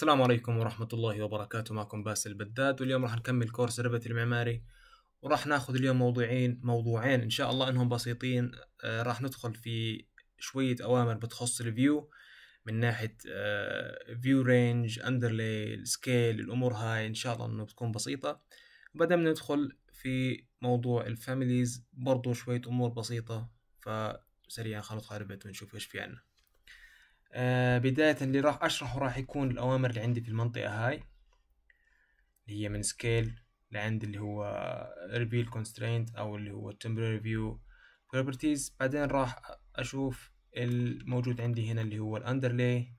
السلام عليكم ورحمة الله وبركاته معكم باسل بداد واليوم راح نكمل كورس ربة المعماري وراح ناخذ اليوم موضوعين موضوعين ان شاء الله انهم بسيطين آه، راح ندخل في شوية اوامر بتخص الفيو من ناحية فيو رينج اندرلي سكيل الامور هاي ان شاء الله انه بتكون بسيطة بعدين ندخل في موضوع الفاميليز برضو شوية امور بسيطة فسريعا خلط خاربت ونشوف ايش في عنا آه بداية اللي راح أشرحه راح يكون الأوامر اللي عندي في المنطقة هاي اللي هي من سكيل لعند اللي هو ريفيل كونسترينت أو اللي هو temporary فيو بروبرتيز بعدين راح أشوف الموجود عندي هنا اللي هو الأندرلي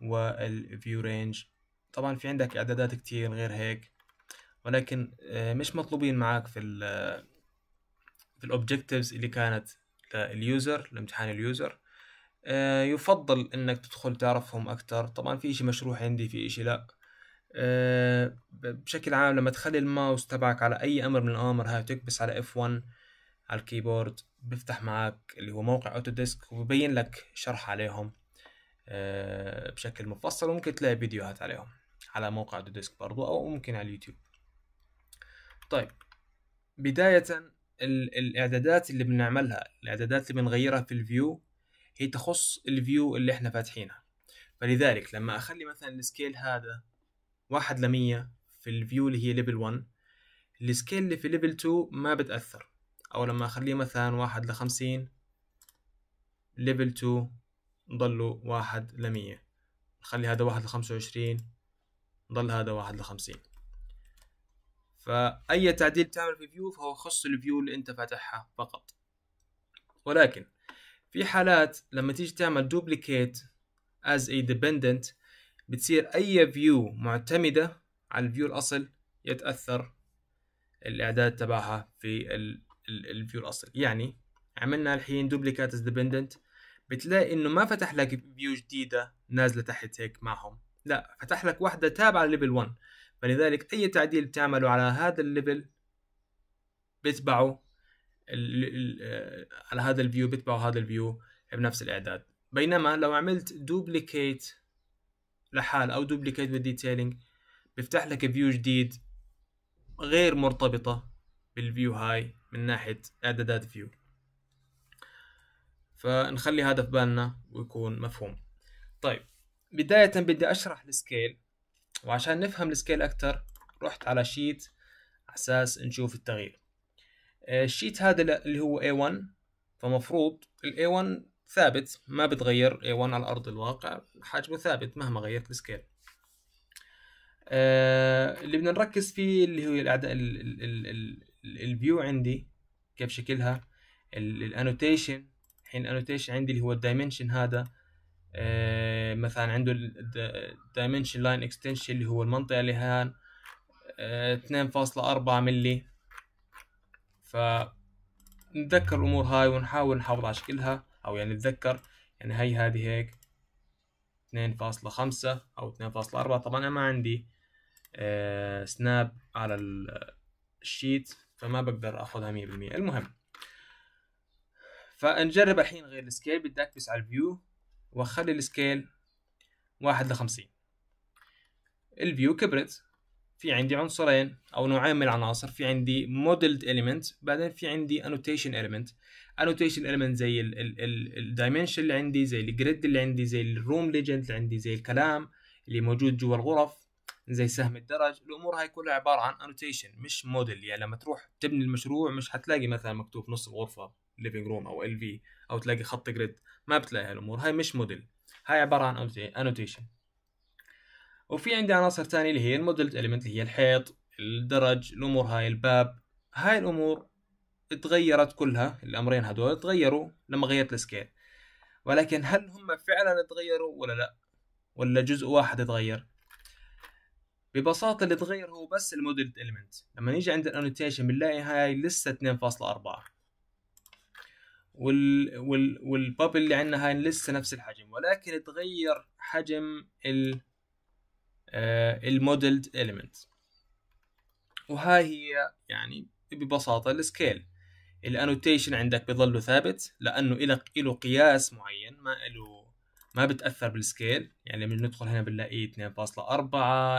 والفيو رينج طبعا في عندك إعدادات كتير غير هيك ولكن آه، مش مطلوبين معك في الـ آه، في الأوبجكتيفز اللي كانت لليوزر لامتحان اليوزر آه، يفضل انك تدخل تعرفهم اكثر طبعا في اشي مشروع عندي في اشي لا آه، بشكل عام لما تخلي الماوس تبعك على اي امر من الاوامر هاي تكبس علي اف F1 على الكيبورد بيفتح معك اللي هو موقع اوتو ديسك وبيبين لك شرح عليهم آه، بشكل مفصل وممكن تلاقي فيديوهات عليهم على موقع اوتو ديسك برضو او ممكن على اليوتيوب طيب بداية الاعدادات اللي بنعملها الاعدادات اللي بنغيرها في الفيو هي تخص الفيو اللي احنا فاتحينها فلذلك لما اخلي مثلا السكيل هذا واحد لمية في الفيو اللي هي ليفل 1 السكيل اللي في ليفل 2 ما بتأثر او لما اخليه مثلا واحد لخمسين ليفل 2 ضلوا واحد لمية نخلي هذا واحد لخمسة وعشرين ضل هذا واحد لخمسين فأي تعديل تعمل في فيو فهو يخص الفيو اللي أنت فاتحها فقط ولكن في حالات لما تيجي تعمل duplicate as a dependent بتصير أي فيو معتمدة على الفيو الأصل يتأثر الإعداد تبعها في الفيو الأصل يعني عملنا الحين duplicate as dependent بتلاقي إنه ما فتح لك فيو جديدة نازلة تحت هيك معهم لا فتح لك واحدة تابعة لليفل 1 فلذلك أي تعديل بتعمله على هذا الليفل بتبعه آه، على هذا الفيو بيتبعوا هذا الفيو بنفس الاعداد بينما لو عملت دوبليكيت لحال او دوبليكيت بالديتيلينج بيفتح لك فيو جديد غير مرتبطه بالفيو هاي من ناحيه اعدادات فيو فنخلي هذا في بالنا ويكون مفهوم طيب بدايه بدي اشرح السكيل وعشان نفهم السكيل اكثر رحت على شيت اساس نشوف التغيير الشيت آه، هذا اللي هو A1 فمفروض ال A1 ثابت ما بتغير A1 على أرض الواقع حجمه ثابت مهما غيرت السكيل آه، اللي بدنا نركز فيه اللي هو الأعداء الفيو عندي كيف شكلها الانوتيشن الحين الانوتيشن عندي اللي هو الدايمنشن هذا آه مثلا عنده الدايمنشن لاين اكستنشن اللي هو المنطقه اللي هان آه 2.4 ملي فنتذكر الأمور هاي ونحاول نحافظ على شكلها أو يعني نتذكر يعني هي هذه هيك 2.5 أو 2.4 طبعا أنا ما عندي آه سناب على الشيت فما بقدر أخذها 100% المهم فنجرب الحين غير السكيل بدي أكبس على الفيو وأخلي السكيل واحد لخمسين الفيو كبرت في عندي عنصرين او نوعين من العناصر في عندي موديلد element بعدين في عندي انوتيشن element انوتيشن element زي الدايمنشن اللي عندي زي الجريد اللي عندي زي الروم ليجند اللي عندي زي الكلام اللي موجود جوا الغرف زي سهم الدرج الامور هاي كلها عباره عن انوتيشن مش موديل يعني لما تروح تبني المشروع مش حتلاقي مثلا مكتوب نص الغرفه ليفينج روم او ال في او تلاقي خط جريد ما بتلاقي هالامور هاي مش موديل هاي عباره عن انوتيشن وفي عندي عناصر ثانيه اللي هي المودلت اليمنت اللي هي الحيط الدرج الامور هاي الباب هاي الامور تغيرت كلها الامرين هدول تغيروا لما غيرت السكيل ولكن هل هم فعلا تغيروا ولا لا ولا جزء واحد تغير ببساطة اللي تغير هو بس الموديل اليمنت لما نيجي عند الانوتيشن بنلاقي هاي لسه 2.4 وال وال والبابل اللي عندنا هاي لسه نفس الحجم ولكن تغير حجم ال آه، المودلد ايليمنت وهاي هي يعني ببساطة السكيل الانوتيشن عندك بضله ثابت لانه له قياس معين ما له ما بتاثر بالسكيل يعني لما ندخل هنا بنلاقيه 2.4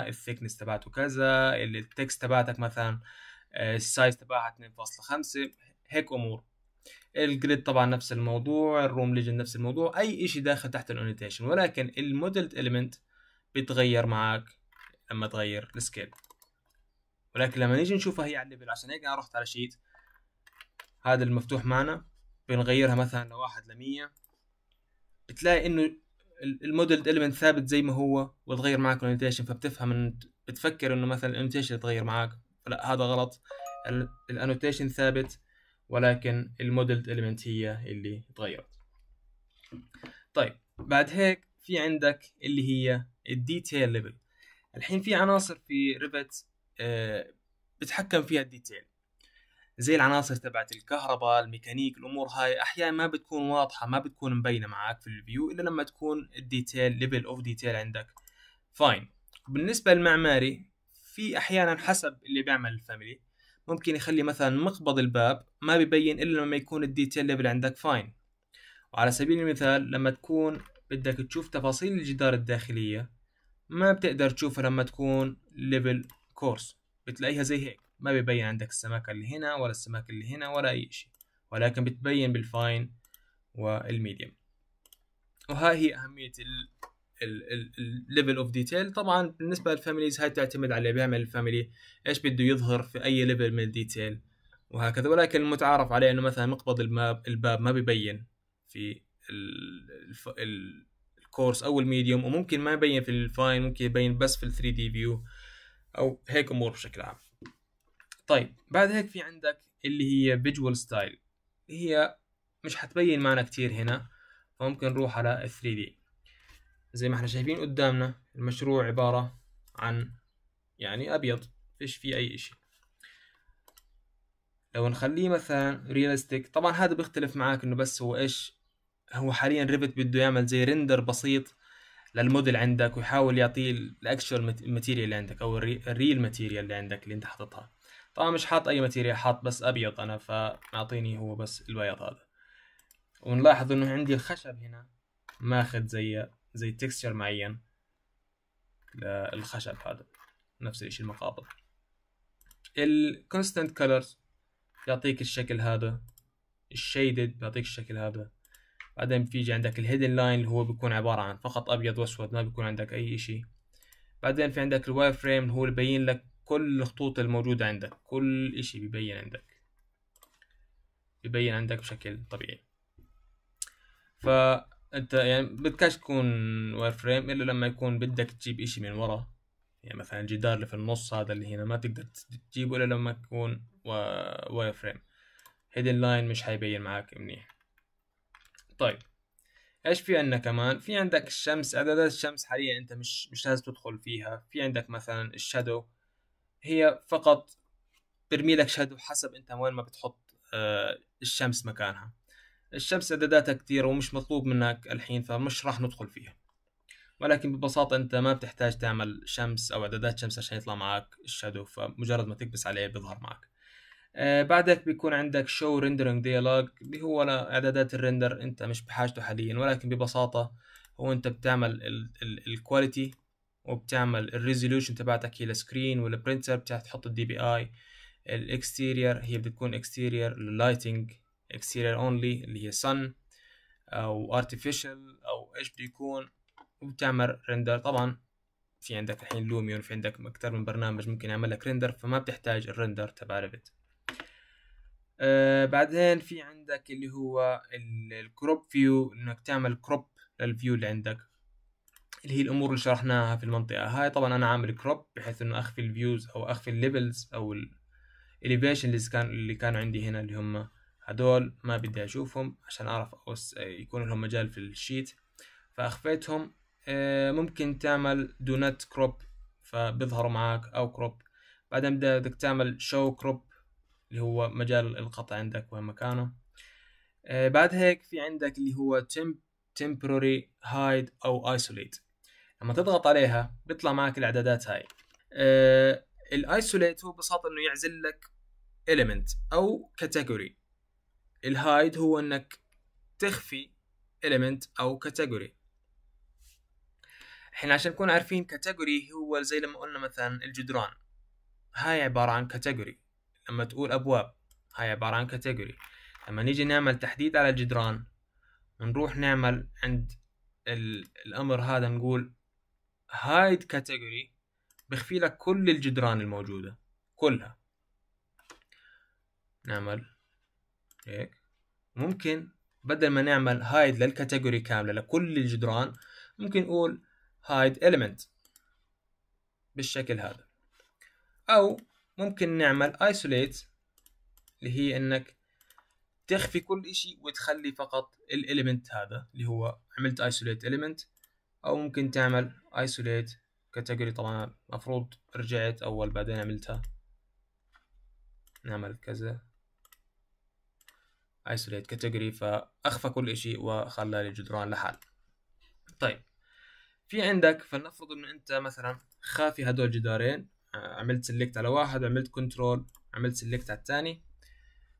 الثيكنس تبعته كذا التكست تبعتك مثلا آه، السايز تبعها 2.5 هيك امور الجريد طبعا نفس الموضوع الروم ليجن نفس الموضوع اي شيء داخل تحت الانوتيشن ولكن المودلد اليمنت بيتغير معاك لما تغير السكيل ولكن لما نيجي نشوفها هي على الليفل عشان هيك انا رحت على شيت هذا المفتوح معنا بنغيرها مثلا لواحد لمية بتلاقي انه الموديل اليمنت ثابت زي ما هو وتغير معك الانوتيشن فبتفهم ان بتفكر انه مثلا الانوتيشن تغير معك فلا هذا غلط الانوتيشن ثابت ولكن الموديل اليمنت هي اللي تغيرت طيب بعد هيك في عندك اللي هي الديتيل ليفل الحين في عناصر في ريفت آه، بتحكم فيها الديتيل زي العناصر تبعت الكهرباء الميكانيك الامور هاي احيانا ما بتكون واضحه ما بتكون مبينه معك في الفيو الا لما تكون الديتيل ليفل اوف ديتيل عندك فاين بالنسبه للمعماري في احيانا حسب اللي بيعمل الفاميلي ممكن يخلي مثلا مقبض الباب ما بيبين الا لما يكون الديتيل ليفل عندك فاين وعلى سبيل المثال لما تكون بدك تشوف تفاصيل الجدار الداخليه ما بتقدر تشوفها لما تكون ليفل كورس بتلاقيها زي هيك ما بيبين عندك السمكة اللي هنا ولا السمكة اللي هنا ولا أي شيء ولكن بتبين بالفاين والميديم وهاي هي أهمية الليفل اوف ديتيل طبعا بالنسبة للفاميليز هاي تعتمد على اللي بيعمل الفاميلي ايش بده يظهر في أي ليفل من الديتيل وهكذا ولكن المتعارف عليه انه مثلا مقبض الباب, الباب ما ببين في كورس او الميديوم وممكن ما يبين في الفاين ممكن يبين بس في ال 3 دي فيو او هيك امور بشكل عام طيب بعد هيك في عندك اللي هي فيجوال ستايل هي مش حتبين معنا كتير هنا فممكن نروح على ال 3 دي زي ما احنا شايفين قدامنا المشروع عبارة عن يعني ابيض فيش فيه اي اشي لو نخليه مثلا رياليستيك طبعا هذا بيختلف معاك انه بس هو ايش هو حاليا ريفت بده يعمل زي ريندر بسيط للموديل عندك ويحاول يعطيه الاكشوال ماتيريال اللي عندك او الريل ماتيريال اللي عندك اللي انت حاططها طبعا مش حاط اي ماتيريال حاط بس ابيض انا فاعطيني هو بس البياض هذا ونلاحظ انه عندي الخشب هنا ماخذ زي زي تكستشر معين للخشب هذا نفس الشيء المقابض الكونستنت كولرز يعطيك الشكل هذا الشيدد بيعطيك الشكل هذا بعدين بيجي عندك الهيدن لاين اللي هو بيكون عبارة عن فقط أبيض وأسود ما بيكون عندك أي إشي بعدين في عندك الواير فريم اللي هو ببين لك كل الخطوط الموجودة عندك كل إشي ببين عندك ببين عندك بشكل طبيعي فأنت يعني بدكش تكون واير فريم إلا لما يكون بدك تجيب إشي من ورا يعني مثلا الجدار اللي في النص هذا اللي هنا ما تقدر تجيبه إلا لما يكون واير فريم هيدن لاين مش حيبين معك منيح طيب ايش في عندنا كمان في عندك الشمس اعدادات الشمس حاليا انت مش مش لازم تدخل فيها في عندك مثلا الشادو هي فقط برمي لك شادو حسب انت وين ما بتحط آه الشمس مكانها الشمس اعداداتها كتير ومش مطلوب منك الحين فمش راح ندخل فيها ولكن ببساطة أنت ما بتحتاج تعمل شمس أو إعدادات شمس عشان يطلع معك الشادو فمجرد ما تكبس عليه بيظهر معك آه، بعدك بيكون عندك شو ريندرنج ديالوج اللي هو اعدادات الريندر انت مش بحاجته حاليا ولكن ببساطه هو انت بتعمل الكواليتي وبتعمل الريزولوشن تبعتك هي السكرين والبرنتر بتاعك تحط الدي بي اي الاكستيرير هي بتكون اكستيرير لايتنج اكستيرير اونلي اللي هي سن او ارتفيشال او ايش بده يكون وبتعمل ريندر طبعا في عندك الحين لوميون في عندك اكثر من برنامج ممكن يعمل لك ريندر فما بتحتاج الريندر تبع ريفت آه، بعدين في عندك اللي هو الكروب فيو انك تعمل كروب للفيو اللي عندك اللي هي الامور اللي شرحناها في المنطقه هاي طبعا انا عامل كروب بحيث انه اخفي الفيوز او اخفي الليفلز او الاليفيشن اللي كان اللي كانوا عندي هنا اللي هم هدول ما بدي اشوفهم عشان اعرف أوس يكون لهم مجال في الشيت فاخفيتهم آه، ممكن تعمل دونات كروب فبيظهروا معك او كروب بعدين بدك تعمل شو كروب اللي هو مجال القطع عندك وين مكانه آه، بعد هيك في عندك اللي هو temporary hide او isolate لما تضغط عليها بيطلع معك الاعدادات هاي آه، الايسوليت هو ببساطه انه يعزل لك element او category الهايد هو انك تخفي element او category احنا عشان نكون عارفين category هو زي لما قلنا مثلا الجدران هاي عبارة عن category لما تقول أبواب هاي عبارة عن كاتيجوري لما نيجي نعمل تحديد على الجدران نروح نعمل عند الأمر هذا نقول هايد كاتيجوري بخفي لك كل الجدران الموجودة كلها نعمل هيك ممكن بدل ما نعمل هايد للكاتيجوري كاملة لكل الجدران ممكن نقول هايد element بالشكل هذا أو ممكن نعمل isolate اللي هي انك تخفي كل اشي وتخلي فقط الاليمنت هذا اللي هو عملت isolate element او ممكن تعمل isolate category طبعا المفروض رجعت اول بعدين عملتها نعمل كذا isolate category فاخفى كل اشي وخلى الجدران لحال طيب في عندك فلنفرض انه انت مثلا خافي هدول الجدارين عملت سلكت على واحد وعملت كنترول عملت سلكت على الثاني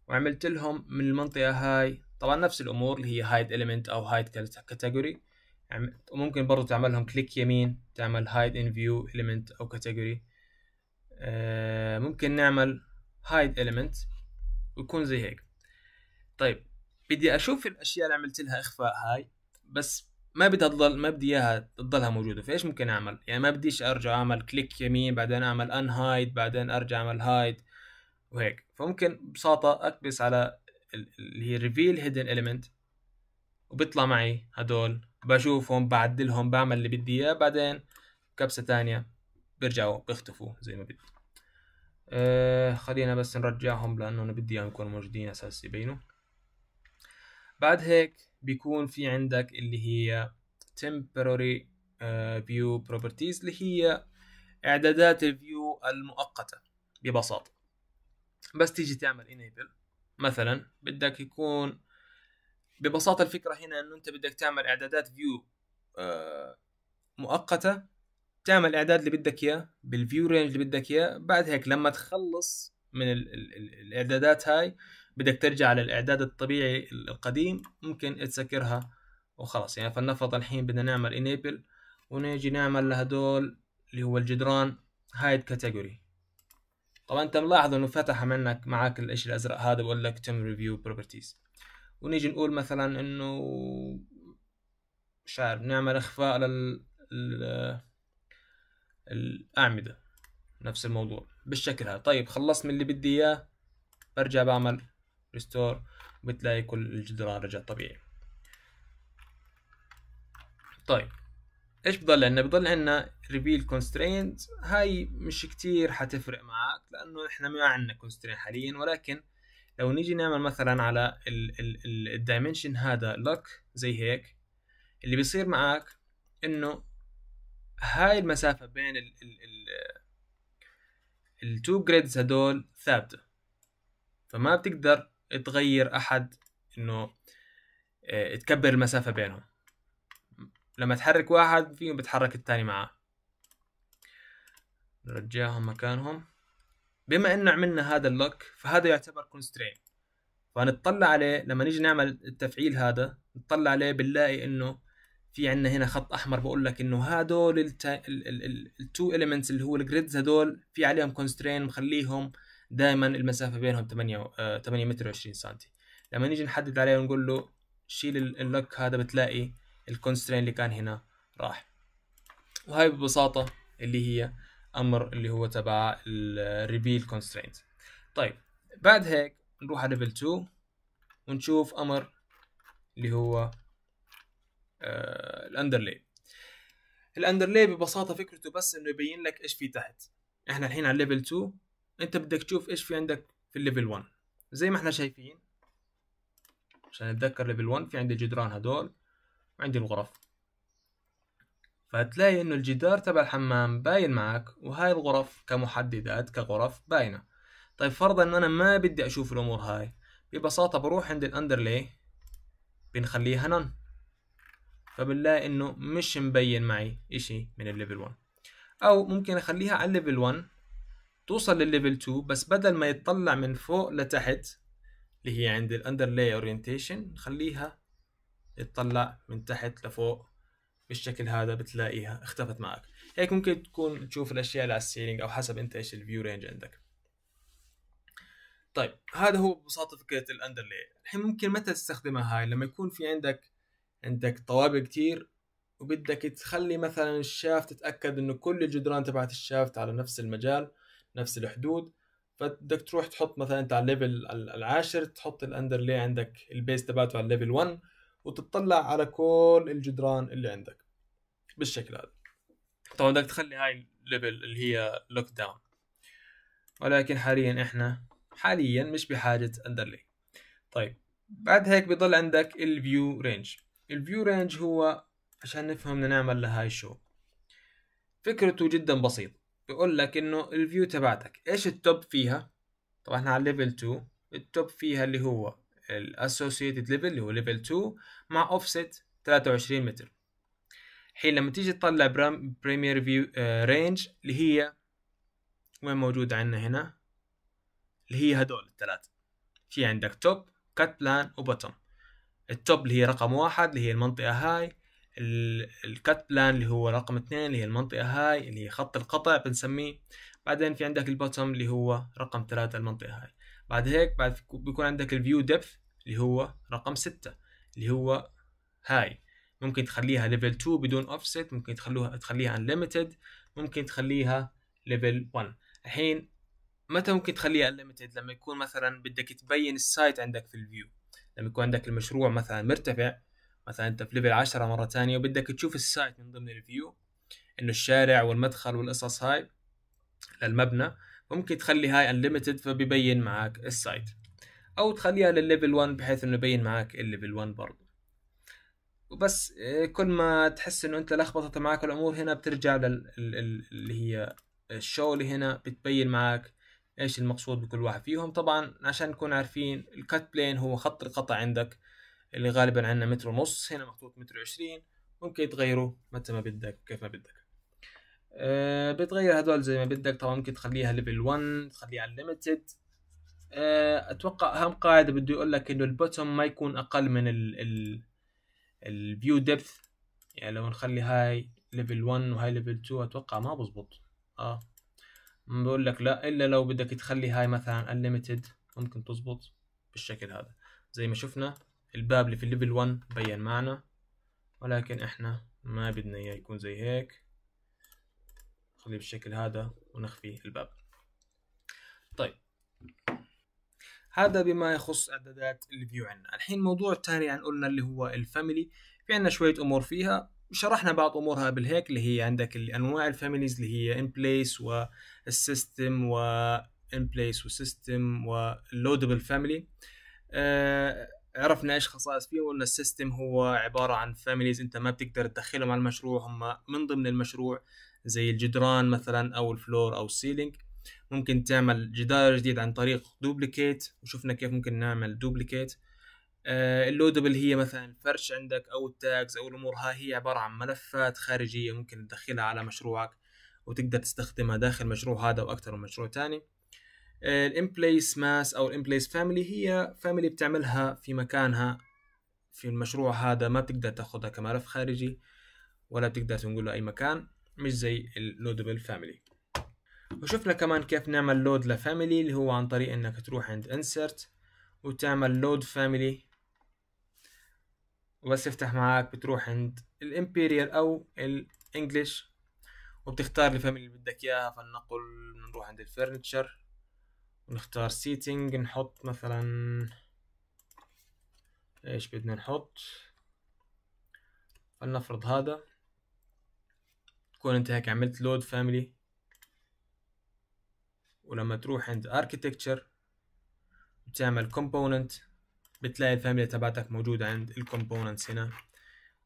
وعملت لهم من المنطقة هاي طبعا نفس الأمور اللي هي هايد إليمنت أو هايد كاتيجوري وممكن برضو تعملهم كليك يمين تعمل هايد إن فيو إليمنت أو كاتيجوري آه، ممكن نعمل هايد إليمنت ويكون زي هيك طيب بدي أشوف الأشياء اللي عملت لها إخفاء هاي بس ما بدها اضل ما بدي اياها تضلها موجوده فايش ممكن اعمل يعني ما بديش ارجع اعمل كليك يمين بعدين اعمل ان هايد بعدين ارجع اعمل هايد وهيك فممكن ببساطه اكبس على اللي هي ريفيل هيدن اليمنت وبيطلع معي هدول بشوفهم بعدلهم بعمل اللي بدي اياه بعدين كبسه تانية بيرجعوا بيختفوا زي ما بدي آه خلينا بس نرجعهم لانه انا بدي اياهم يكونوا موجودين اساس يبينوا بعد هيك بيكون في عندك اللي هي temporary آه، view properties اللي هي اعدادات الفيو المؤقتة ببساطة بس تيجي تعمل enable مثلا بدك يكون ببساطة الفكرة هنا انه انت بدك تعمل اعدادات فيو آه، مؤقتة تعمل الاعداد اللي بدك اياه بالفيو رينج اللي بدك اياه بعد هيك لما تخلص من الاعدادات هاي بدك ترجع للإعداد الطبيعي القديم ممكن تسكرها وخلاص يعني فلنفرض الحين بدنا نعمل enable ونيجي نعمل لهدول اللي هو الجدران هايد كاتيجوري طبعا انت ملاحظ انه فتح منك معك الاشي الازرق هذا بقول لك تم ريفيو بروبرتيز ونيجي نقول مثلا انه مش عارف نعمل اخفاء لل الاعمده نفس الموضوع بالشكل هذا طيب خلصت من اللي بدي اياه برجع بعمل ريستور بتلاقي كل الجدران رجع طبيعي طيب ايش بضل عندنا بضل عندنا ريفيل كونسترينت هاي مش كتير حتفرق معك لانه احنا ما عندنا كونسترين حاليا ولكن لو نيجي نعمل مثلا على الدايمنشن هذا لوك زي هيك اللي بيصير معك انه هاي المسافة بين ال ال ال التو جريدز هدول ثابتة فما بتقدر تغير احد انه آه، تكبر المسافه بينهم لما تحرك واحد فيهم بتحرك الثاني معاه نرجعهم مكانهم بما انه عملنا هذا اللوك فهذا يعتبر كونسترين فنطلع عليه لما نيجي نعمل التفعيل هذا نطلع عليه بنلاقي انه في عندنا هنا خط احمر بقول لك انه هدول التو اليمنتس اللي هو الجريدز هدول في عليهم كونسترين مخليهم دائما المسافه بينهم 8 8 آه، متر و20 سم لما نيجي نحدد عليه ونقول له شيل اللوك هذا بتلاقي الكونسترين اللي كان هنا راح وهي ببساطه اللي هي امر اللي هو تبع الريبيل كونسترينت طيب بعد هيك نروح على ليفل 2 ونشوف امر اللي هو الاندرلي آه، الاندرلي ببساطه فكرته بس انه يبين لك ايش في تحت احنا الحين على ليفل 2 انت بدك تشوف ايش في عندك في الليفل 1 زي ما احنا شايفين عشان اتذكر ليفل 1 في عندي الجدران هدول وعندي الغرف فهتلاقي انه الجدار تبع الحمام باين معك وهاي الغرف كمحددات كغرف باينة طيب فرضا ان انا ما بدي اشوف الامور هاي ببساطة بروح عند الاندرلي بنخليها نن فبنلاقي انه مش مبين معي اشي من الليفل 1 او ممكن اخليها على الليفل 1 توصل للليفل 2 بس بدل ما يتطلع من فوق لتحت اللي هي عند الاندر لاي اورينتيشن نخليها تطلع من تحت لفوق بالشكل هذا بتلاقيها اختفت معك هيك ممكن تكون تشوف الاشياء اللي على السيلينج او حسب انت ايش الفيو رينج عندك طيب هذا هو ببساطه فكره الاندر لاي الحين ممكن متى تستخدمها هاي لما يكون في عندك عندك طوابق كتير وبدك تخلي مثلا الشاف تتاكد انه كل الجدران تبعت الشافت على نفس المجال نفس الحدود فبدك تروح تحط مثلا انت على الليفل العاشر تحط الاندرلي عندك البيس تبعته على الليفل 1 وتطلع على كل الجدران اللي عندك بالشكل هذا طبعا بدك تخلي هاي الليفل اللي هي لوك داون ولكن حاليا احنا حاليا مش بحاجة اندرلي طيب بعد هيك بضل عندك الفيو رينج الفيو رينج هو عشان نفهم بدنا نعمل لهاي شو فكرته جدا بسيطة بيقول لك انه الفيو تبعتك ايش التوب فيها طبعا احنا على ليفل 2 التوب فيها اللي هو الاسوسييتد ليفل اللي هو ليفل 2 مع اوفست 23 متر حين لما تيجي تطلع بريمير فيو رينج اللي هي وين موجودة عندنا هنا اللي هي هدول الثلاثة في عندك توب كات بلان وبوتوم التوب اللي هي رقم واحد اللي هي المنطقة هاي الكت بلان اللي هو رقم اثنين اللي هي المنطقة هاي اللي هي خط القطع بنسميه بعدين في عندك البوتوم اللي هو رقم ثلاثة المنطقة هاي بعد هيك بعد بيكون عندك الفيو ديبث اللي هو رقم ستة اللي هو هاي ممكن تخليها ليفل 2 بدون اوفست ممكن تخلوها تخليها انليمتد ممكن تخليها ليفل 1 الحين متى ممكن تخليها انليمتد لما يكون مثلا بدك تبين السايت عندك في الفيو لما يكون عندك المشروع مثلا مرتفع مثلا انت في ليفل 10 مره ثانيه وبدك تشوف السايت من ضمن الفيو انه الشارع والمدخل والقصص هاي للمبنى ممكن تخلي هاي انليمتد فبيبين معك السايت او تخليها للليفل 1 بحيث انه يبين معك الليفل 1 برضه وبس إيه، كل ما تحس انه انت لخبطت معك الامور هنا بترجع لل اللي هي الشو اللي هنا بتبين معك ايش المقصود بكل واحد فيهم طبعا عشان نكون عارفين الكت بلين هو خط القطع عندك اللي غالبا عندنا متر ونص هنا محطوط متر وعشرين ممكن تغيره متى ما بدك كيف ما بدك أه بتغير هدول زي ما بدك طبعا ممكن تخليها ليفل 1 تخليها على ليميتد أه اتوقع اهم قاعده بده يقول لك انه البوتوم ما يكون اقل من ال الفيو ديبث يعني لو نخلي هاي ليفل 1 وهاي ليفل 2 اتوقع ما بزبط اه بقول لك لا الا لو بدك تخلي هاي مثلا انليمتد ممكن تزبط بالشكل هذا زي ما شفنا الباب اللي في الليفل 1 بين معنا ولكن احنا ما بدنا اياه يكون زي هيك خليه بالشكل هذا ونخفي الباب طيب هذا بما يخص اعدادات الفيو عندنا الحين موضوع الثاني عن قلنا اللي هو الفاميلي في عندنا شويه امور فيها شرحنا بعض امورها قبل هيك اللي هي عندك انواع الفاميليز اللي هي ان بليس والسيستم و بليس وسيستم واللودبل فاميلي عرفنا ايش خصائص فيه وان السيستم هو عباره عن فاميليز انت ما بتقدر تدخلهم على المشروع هم من ضمن المشروع زي الجدران مثلا او الفلور او السيلينج ممكن تعمل جدار جديد عن طريق دوبليكيت وشفنا كيف ممكن نعمل دوبليكيت آه، اللودبل هي مثلا الفرش عندك او التاجز او الامور هاي هي عباره عن ملفات خارجيه ممكن تدخلها على مشروعك وتقدر تستخدمها داخل مشروع هذا واكثر من مشروع تاني الامبليس ماس او الامبليس فاميلي هي فاميلي بتعملها في مكانها في المشروع هذا ما بتقدر تاخدها كملف خارجي ولا بتقدر تنقله اي مكان مش زي اللودبل فاميلي وشفنا كمان كيف نعمل لود لفاميلي اللي هو عن طريق انك تروح عند انسرت وتعمل لود فاميلي وبس يفتح معاك بتروح عند الامبيريال او الانجليش وبتختار الفاميلي اللي بدك اياها فلنقل نروح عند الفرنتشر ونختار سيتنج نحط مثلا ايش بدنا نحط فلنفرض هذا تكون انت هيك عملت لود فاميلي ولما تروح عند اركيتكتشر بتعمل كومبوننت بتلاقي الفاميلي تبعتك موجودة عند الكومبوننتس هنا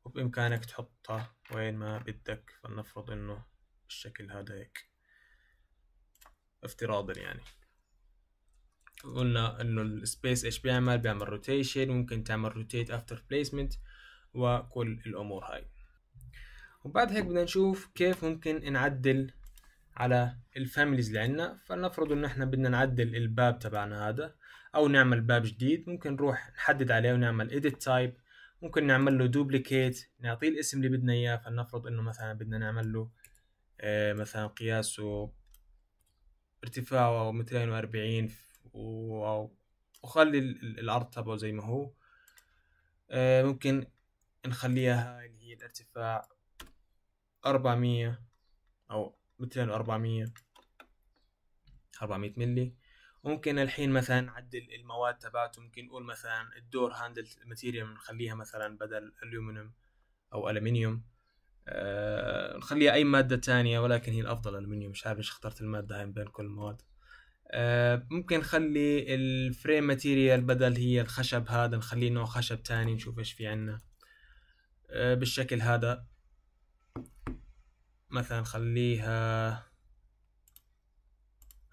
وبإمكانك تحطها وين ما بدك فلنفرض إنه بالشكل هذا هيك افتراضا يعني قلنا انه السبيس ايش بيعمل بيعمل روتيشن ممكن تعمل روتيت افتر بليسمنت وكل الامور هاي وبعد هيك بدنا نشوف كيف ممكن نعدل على الفاميليز اللي عندنا فلنفرض ان احنا بدنا نعدل الباب تبعنا هذا او نعمل باب جديد ممكن نروح نحدد عليه ونعمل edit type ممكن نعمل له دوبليكيت نعطيه الاسم اللي بدنا اياه فلنفرض انه مثلا بدنا نعمل له آه، مثلا قياسه ارتفاعه 240 وخلي العرض تبعه زي ما هو آه، ممكن نخليها هاي اللي هي الارتفاع أربعمية أو مترين وأربعمية أربعمية ملي ممكن الحين مثلا نعدل المواد تبعته ممكن نقول مثلا الدور هاندل ماتيريال نخليها مثلا بدل الومنيوم أو الومنيوم أه نخليها أي مادة تانية ولكن هي الأفضل الومنيوم مش عارف ليش اخترت المادة هاي من بين كل المواد آه، ممكن نخلي الفريم ماتيريال بدل هي الخشب هذا نخليه نوع خشب تاني نشوف ايش في عنا آه، بالشكل هذا مثلا خليها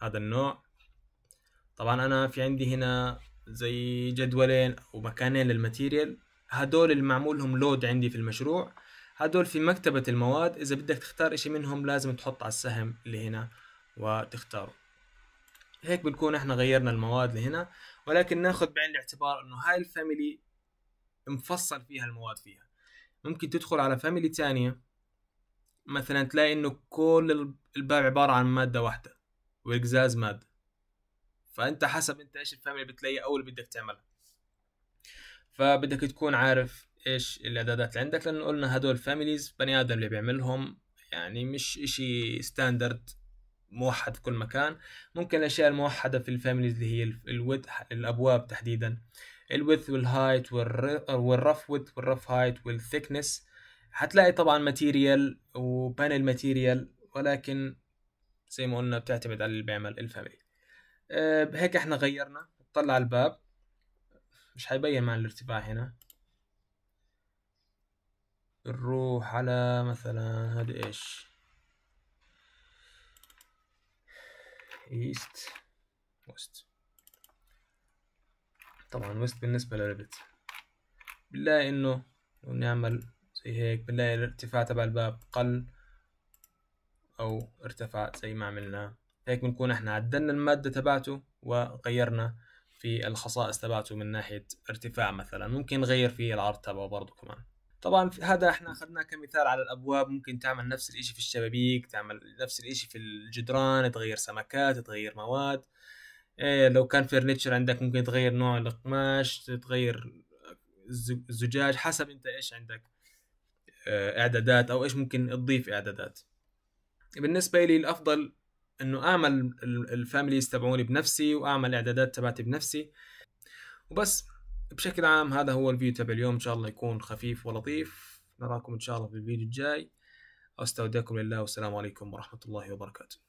هذا النوع طبعا انا في عندي هنا زي جدولين او مكانين للماتيريال هدول اللي معمول لهم لود عندي في المشروع هدول في مكتبة المواد اذا بدك تختار اشي منهم لازم تحط على السهم اللي هنا وتختاره هيك بنكون احنا غيرنا المواد لهنا ولكن ناخذ بعين الاعتبار انه هاي الفاميلي مفصل فيها المواد فيها ممكن تدخل على فاميلي تانية مثلا تلاقي انه كل الباب عبارة عن مادة واحدة والقزاز مادة فانت حسب انت ايش الفاميلي بتلاقيها اول بدك تعملها فبدك تكون عارف ايش الاعدادات اللي عندك لانه قلنا هدول فاميليز بني ادم اللي بيعملهم يعني مش اشي ستاندرد موحد في كل مكان ممكن الاشياء الموحده في الفاميليز اللي هي الود الابواب تحديدا الويث والهايت والرف ويث والرف هايت والثيكنس حتلاقي طبعا ماتيريال وبانل ماتيريال ولكن زي ما قلنا بتعتمد على اللي بيعمل الفاميلي بهيك آه، احنا غيرنا نطلع على الباب مش هيبين مع الارتفاع هنا نروح على مثلا هذا ايش ايست ويست طبعا ويست بالنسبة للريبت بنلاقي انه لو نعمل زي هيك بنلاقي الارتفاع تبع الباب قل او ارتفع زي ما عملنا هيك بنكون احنا عدلنا المادة تبعته وغيرنا في الخصائص تبعته من ناحية ارتفاع مثلا ممكن نغير في العرض تبعه برضه كمان طبعا هذا احنا اخذناه كمثال على الابواب ممكن تعمل نفس الاشي في الشبابيك تعمل نفس الاشي في الجدران تغير سمكات تغير مواد إيه لو كان فرنتشر عندك ممكن تغير نوع القماش تغير الزجاج حسب انت ايش عندك آه، اعدادات او ايش ممكن تضيف اعدادات بالنسبه لي الافضل انه اعمل الفاميليز تبعوني بنفسي واعمل اعدادات تبعتي بنفسي وبس بشكل عام هذا هو الفيديو تبع اليوم ان شاء الله يكون خفيف ولطيف نراكم ان شاء الله في الفيديو الجاي استودعكم لله والسلام عليكم ورحمه الله وبركاته